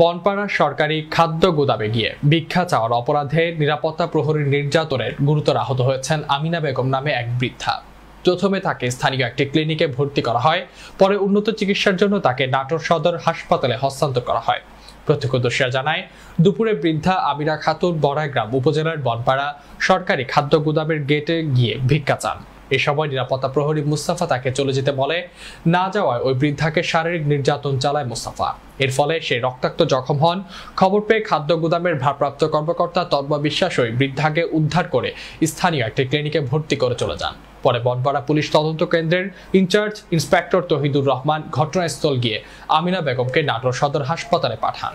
বনপাড়া সরকারি খাদ্য গুদামে গিয়ে ভিক্ষা চাওয়ার অপরাধে নিরাপত্তা প্রহরীর নির্যাতনের গুরুতর আহত হয়েছেন আমিনা বেগম নামে এক বৃদ্ধা প্রথমে তাকে স্থানীয় একটি ক্লিনিকে ভর্তি করা হয় পরে উন্নত চিকিৎসার জন্য তাকে নাটোর সদর হাসপাতালে হস্তান্তর করা হয় প্রত্যক্ষদর্শীরা জানায় দুপুরে বৃদ্ধা আমিরা খাতুন বড়াইগ্রাম উপজেলার বনপাড়া সরকারি খাদ্য গুদামের গেটে গিয়ে ভিক্ষা চান এ সময় নিরাপত্তা প্রহরী মুস্তাফা তাকে চলে যেতে বলে না যাওয়ায় ওই বৃদ্ধাকে শারীরিক নির্যাতন চালায় মুস্তাফা এর ফলে সে রক্তাক্ত জখম হন খবর পেয়ে খাদ্য গুদামের ভারপ্রাপ্ত কর্মকর্তা তদ্বা বিশ্বাস ওই বৃদ্ধাকে উদ্ধার করে স্থানীয় একটি ক্লিনিকে ভর্তি করে চলে যান পরে বনপাড়া পুলিশ তদন্ত কেন্দ্রের ইনচার্জ ইন্সপেক্টর তহিদুর রহমান ঘটনাস্থল গিয়ে আমিনা বেগমকে নাটোর সদর হাসপাতালে পাঠান